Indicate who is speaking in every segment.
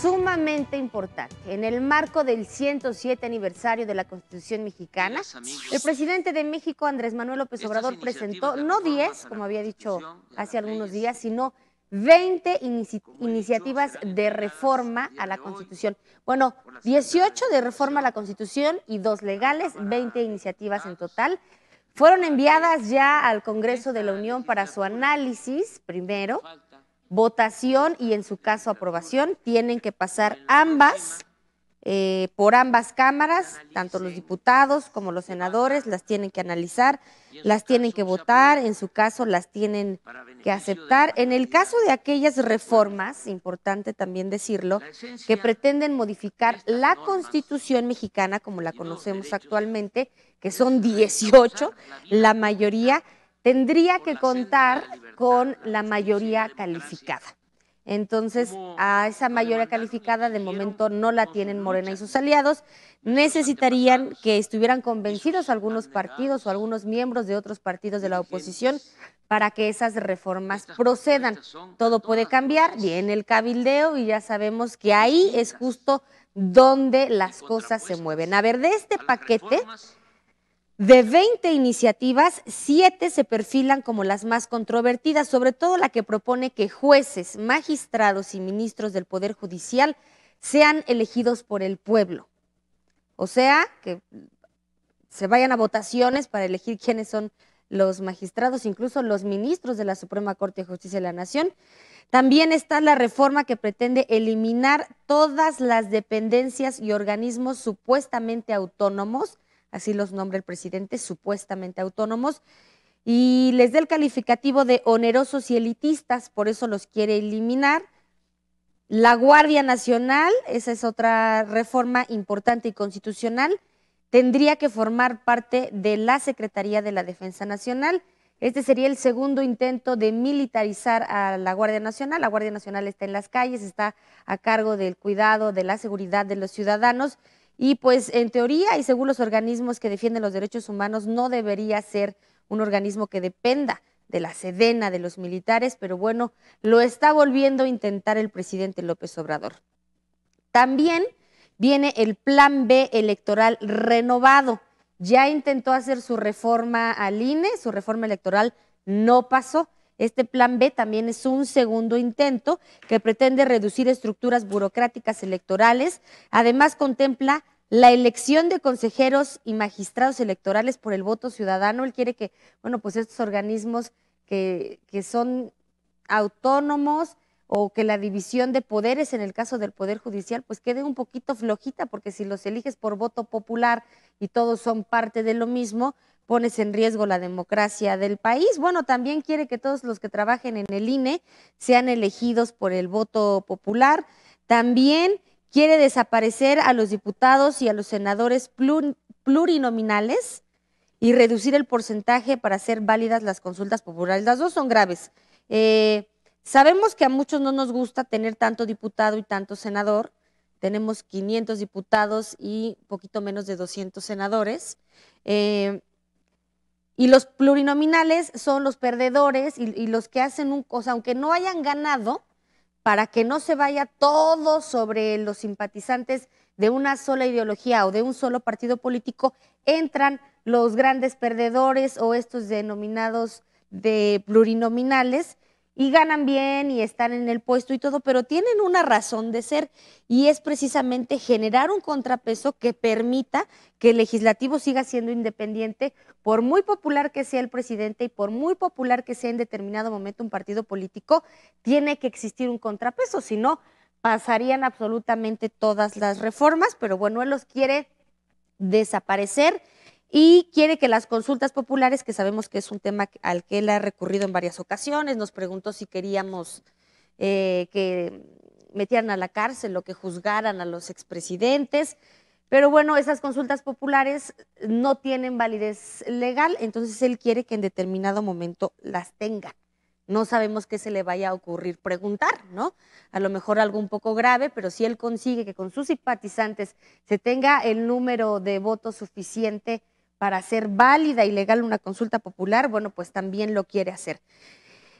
Speaker 1: sumamente importante. En el marco del 107 aniversario de la Constitución mexicana, el presidente de México, Andrés Manuel López Obrador, presentó no 10, como había dicho hace algunos días, sino 20 iniciativas de reforma a la Constitución. Bueno, 18 de reforma a la Constitución y dos legales, 20 iniciativas en total. Fueron enviadas ya al Congreso de la Unión para su análisis primero votación y en su caso aprobación. Tienen que pasar ambas, eh, por ambas cámaras, tanto los diputados como los senadores, las tienen que analizar, las tienen que votar, en su caso las tienen que aceptar. En el caso de aquellas reformas, importante también decirlo, que pretenden modificar la constitución mexicana como la conocemos actualmente, que son 18, la mayoría tendría que contar con la mayoría calificada. Entonces, a esa mayoría calificada de momento no la tienen Morena y sus aliados. Necesitarían que estuvieran convencidos algunos partidos o algunos miembros de otros partidos de la oposición para que esas reformas procedan. Todo puede cambiar, viene el cabildeo y ya sabemos que ahí es justo donde las cosas se mueven. A ver, de este paquete de 20 iniciativas, 7 se perfilan como las más controvertidas, sobre todo la que propone que jueces, magistrados y ministros del Poder Judicial sean elegidos por el pueblo. O sea, que se vayan a votaciones para elegir quiénes son los magistrados, incluso los ministros de la Suprema Corte de Justicia de la Nación. También está la reforma que pretende eliminar todas las dependencias y organismos supuestamente autónomos así los nombra el presidente, supuestamente autónomos, y les da el calificativo de onerosos y elitistas, por eso los quiere eliminar. La Guardia Nacional, esa es otra reforma importante y constitucional, tendría que formar parte de la Secretaría de la Defensa Nacional. Este sería el segundo intento de militarizar a la Guardia Nacional. La Guardia Nacional está en las calles, está a cargo del cuidado, de la seguridad de los ciudadanos y pues en teoría y según los organismos que defienden los derechos humanos, no debería ser un organismo que dependa de la sedena de los militares, pero bueno, lo está volviendo a intentar el presidente López Obrador. También viene el plan B electoral renovado. Ya intentó hacer su reforma al INE, su reforma electoral no pasó. Este plan B también es un segundo intento que pretende reducir estructuras burocráticas electorales. Además, contempla la elección de consejeros y magistrados electorales por el voto ciudadano. Él quiere que, bueno, pues estos organismos que, son autónomos o que la división de poderes en el caso del Poder Judicial pues quede un poquito flojita, porque si los eliges por voto popular y todos son parte de lo mismo, pones en riesgo la democracia del país. Bueno, también quiere que todos los que trabajen en el INE sean elegidos por el voto popular. También quiere desaparecer a los diputados y a los senadores plurinominales y reducir el porcentaje para hacer válidas las consultas populares. Las dos son graves. Eh, sabemos que a muchos no nos gusta tener tanto diputado y tanto senador. Tenemos 500 diputados y poquito menos de 200 senadores. Eh, y los plurinominales son los perdedores y, los que hacen un, cosa, aunque no hayan ganado, para que no se vaya todo sobre los simpatizantes de una sola ideología o de un solo partido político, entran los grandes perdedores o estos denominados de plurinominales y ganan bien y están en el puesto y todo, pero tienen una razón de ser y es precisamente generar un contrapeso que permita que el legislativo siga siendo independiente, por muy popular que sea el presidente y por muy popular que sea en determinado momento un partido político, tiene que existir un contrapeso, si no pasarían absolutamente todas las reformas, pero bueno, él los quiere desaparecer y quiere que las consultas populares, que sabemos que es un tema al que él ha recurrido en varias ocasiones, nos preguntó si queríamos eh, que metieran a la cárcel o que juzgaran a los expresidentes. Pero bueno, esas consultas populares no tienen validez legal, entonces él quiere que en determinado momento las tenga. No sabemos qué se le vaya a ocurrir preguntar, ¿no? A lo mejor algo un poco grave, pero si él consigue que con sus simpatizantes se tenga el número de votos suficiente para hacer válida y legal una consulta popular, bueno, pues también lo quiere hacer.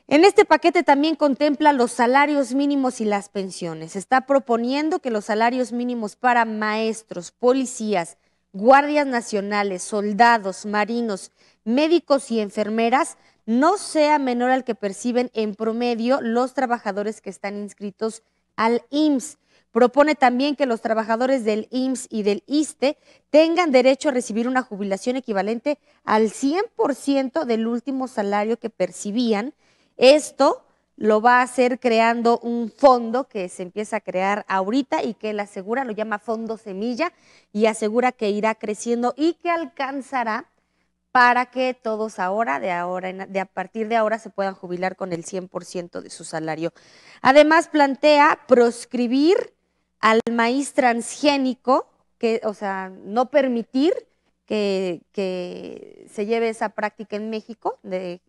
Speaker 1: En este paquete también contempla los salarios mínimos y las pensiones. Está proponiendo que los salarios mínimos para maestros, policías, guardias nacionales, soldados, marinos, médicos y enfermeras no sea menor al que perciben en promedio los trabajadores que están inscritos al IMSS. Propone también que los trabajadores del IMSS y del ISTE tengan derecho a recibir una jubilación equivalente al 100% del último salario que percibían. Esto lo va a hacer creando un fondo que se empieza a crear ahorita y que él asegura, lo llama Fondo Semilla y asegura que irá creciendo y que alcanzará para que todos ahora, de ahora, de a partir de ahora, se puedan jubilar con el 100% de su salario. Además, plantea proscribir al maíz transgénico, que, o sea, no permitir que, se lleve esa práctica en México de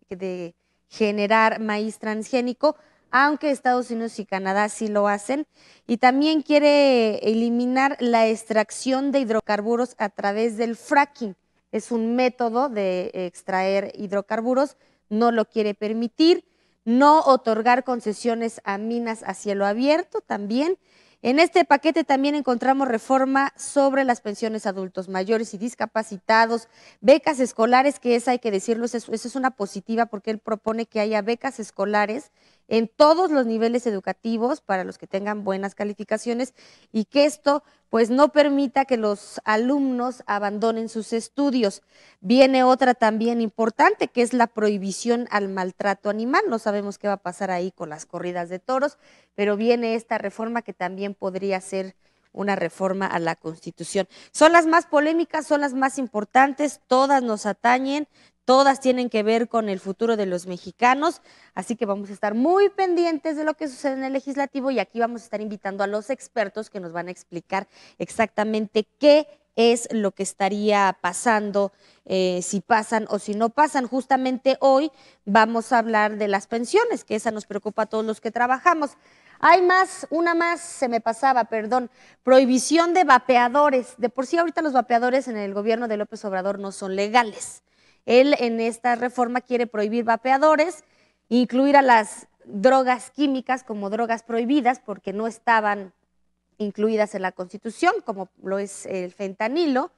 Speaker 1: generar maíz transgénico, aunque Estados Unidos y Canadá sí lo hacen. Y también quiere eliminar la extracción de hidrocarburos a través del fracking es un método de extraer hidrocarburos, no lo quiere permitir, no otorgar concesiones a minas a cielo abierto también. En este paquete también encontramos reforma sobre las pensiones adultos mayores y discapacitados, becas escolares, que esa hay que decirlo, eso, es una positiva porque él propone que haya becas escolares en todos los niveles educativos para los que tengan buenas calificaciones y que esto pues no permita que los alumnos abandonen sus estudios. Viene otra también importante que es la prohibición al maltrato animal. No sabemos qué va a pasar ahí con las corridas de toros, pero viene esta reforma que también podría ser una reforma a la Constitución. Son las más polémicas, son las más importantes, todas nos atañen, Todas tienen que ver con el futuro de los mexicanos, así que vamos a estar muy pendientes de lo que sucede en el legislativo y aquí vamos a estar invitando a los expertos que nos van a explicar exactamente qué es lo que estaría pasando, eh, si pasan o si no pasan. Justamente hoy vamos a hablar de las pensiones, que esa nos preocupa a todos los que trabajamos. Hay más, una más, se me pasaba, perdón, prohibición de vapeadores. De por sí ahorita los vapeadores en el gobierno de López Obrador no son legales. Él en esta reforma quiere prohibir vapeadores, incluir a las drogas químicas como drogas prohibidas porque no estaban incluidas en la Constitución, como lo es el fentanilo.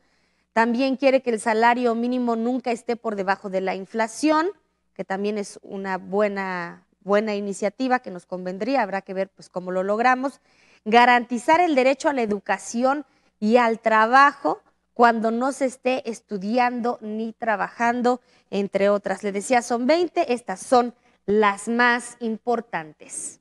Speaker 1: También quiere que el salario mínimo nunca esté por debajo de la inflación, que también es una buena, buena iniciativa que nos convendría, habrá que ver pues, cómo lo logramos. Garantizar el derecho a la educación y al trabajo, cuando no se esté estudiando ni trabajando, entre otras. Le decía, son 20, estas son las más importantes.